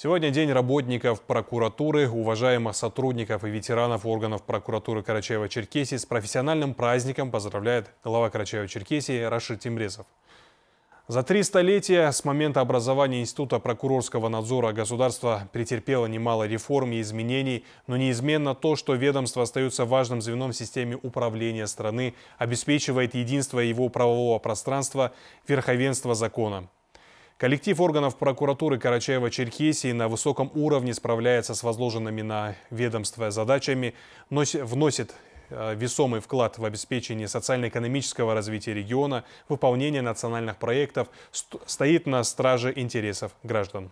Сегодня День работников прокуратуры. Уважаемых сотрудников и ветеранов органов прокуратуры Карачаева-Черкесии с профессиональным праздником поздравляет глава Карачаева-Черкесии Рашид Тимрезов. За три столетия с момента образования Института прокурорского надзора государство претерпело немало реформ и изменений, но неизменно то, что ведомство остается важным звеном в системе управления страны, обеспечивает единство его правового пространства, верховенство закона. Коллектив органов прокуратуры Карачаева-Черкесии на высоком уровне справляется с возложенными на ведомство задачами, вносит э, весомый вклад в обеспечение социально-экономического развития региона, выполнение национальных проектов, стоит на страже интересов граждан.